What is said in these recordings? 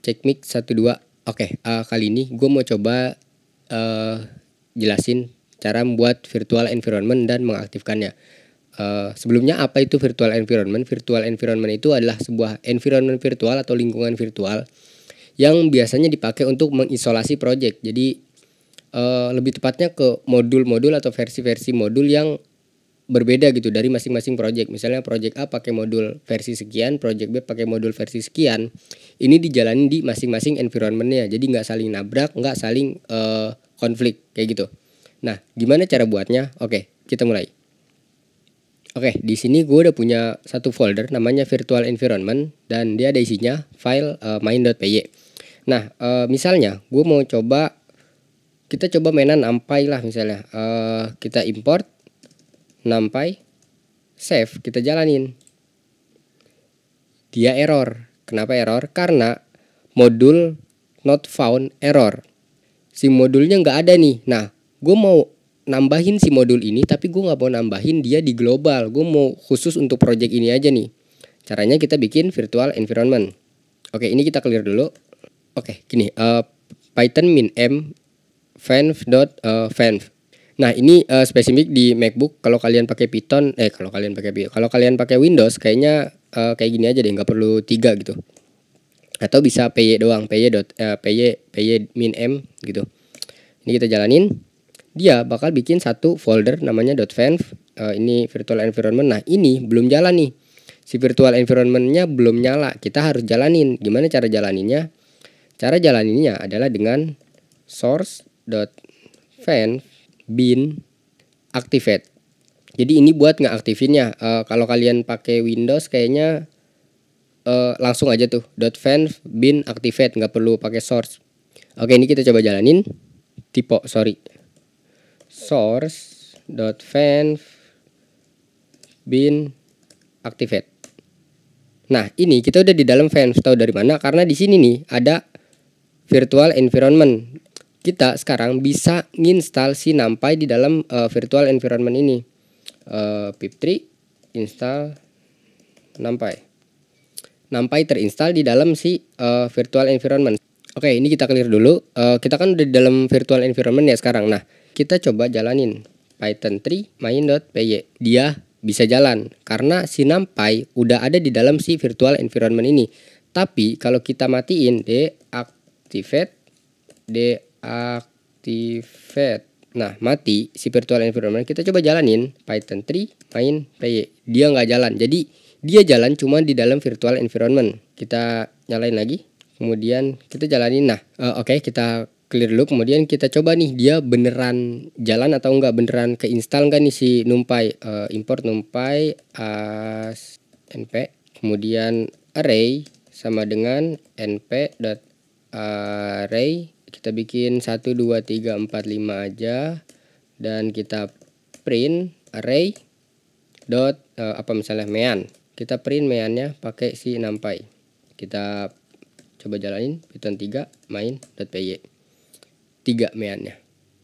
cek mic satu dua oke uh, kali ini gue mau coba uh, jelasin cara membuat virtual environment dan mengaktifkannya Uh, sebelumnya apa itu virtual environment? Virtual environment itu adalah sebuah environment virtual atau lingkungan virtual yang biasanya dipakai untuk mengisolasi project. Jadi uh, lebih tepatnya ke modul-modul atau versi-versi modul yang berbeda gitu dari masing-masing project. Misalnya project A pakai modul versi sekian, project B pakai modul versi sekian. Ini dijalani di masing-masing environmentnya. Jadi nggak saling nabrak, nggak saling uh, konflik kayak gitu. Nah, gimana cara buatnya? Oke, kita mulai. Oke, di sini gue udah punya satu folder namanya virtual environment dan dia ada isinya file uh, eh, main.py. Nah, uh, misalnya gue mau coba kita coba mainan ampai lah misalnya. Uh, kita import Nampai save kita jalanin dia error kenapa error karena modul not found error si modulnya nggak ada nih nah gue mau nambahin si modul ini tapi gue nggak mau nambahin dia di global gue mau khusus untuk project ini aja nih caranya kita bikin virtual environment oke ini kita clear dulu oke gini uh, python min m fanf dot uh, Nah, ini uh, spesifik di MacBook. Kalau kalian pakai Python, eh kalau kalian pakai kalau kalian pakai Windows kayaknya uh, kayak gini aja deh, nggak perlu tiga gitu. Atau bisa PY doang, PY dot uh, eh, PY PY min M gitu. Ini kita jalanin. Dia bakal bikin satu folder namanya .venv. Uh, ini virtual environment. Nah, ini belum jalan nih. Si virtual environmentnya belum nyala. Kita harus jalanin. Gimana cara jalaninnya? Cara jalaninnya adalah dengan source dot source.venv bin activate. Jadi ini buat nggak aktifinnya. Eh, kalau kalian pakai Windows kayaknya uh, langsung aja tuh .fan bin activate nggak perlu pakai source. Oke, ini kita coba jalanin. Tipe, sorry. Source .fan bin activate. Nah, ini kita udah di dalam fans Tahu dari mana? Karena di sini nih ada virtual environment kita sekarang bisa nginstal si NumPy di dalam uh, virtual environment ini. Uh, eh, pip3 install NumPy. NumPy terinstall di dalam si uh, virtual environment. Oke, okay, ini kita clear dulu. Uh, kita kan udah di dalam virtual environment ya sekarang. Nah, kita coba jalanin python 3 main.py. Dia bisa jalan karena si NumPy udah ada di dalam si virtual environment ini. Tapi kalau kita matiin deactivate de activate. Nah, mati si virtual environment kita coba jalanin Python 3 main py Dia nggak jalan. Jadi dia jalan cuma di dalam virtual environment. Kita nyalain lagi. Kemudian kita jalanin. Nah, uh, oke okay, kita clear dulu kemudian kita coba nih dia beneran jalan atau enggak beneran keinstall enggak nih si numpai uh, eh, import numpai as np kemudian array sama dengan np dot array kita bikin 1 2 3 4 5 aja dan kita print array dot uh, apa misalnya mean. Kita print meannya pakai si numpy. Kita coba jalanin python 3 main dot py 3 meannya.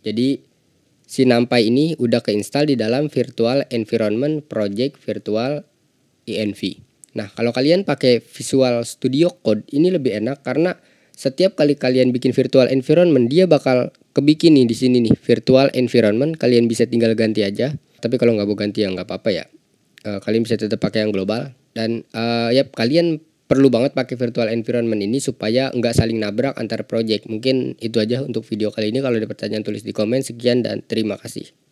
Jadi si numpy ini udah keinstall di dalam virtual environment project virtual env. Nah, kalau kalian pakai Visual Studio Code ini lebih enak karena setiap kali kalian bikin virtual environment dia bakal kebikin nih di sini nih virtual environment kalian bisa tinggal ganti aja tapi kalau nggak mau ganti ya nggak apa-apa ya e, kalian bisa tetap pakai yang global dan ya yap kalian perlu banget pakai virtual environment ini supaya nggak saling nabrak antar project. Mungkin itu aja untuk video kali ini. Kalau ada pertanyaan tulis di komen. Sekian dan terima kasih.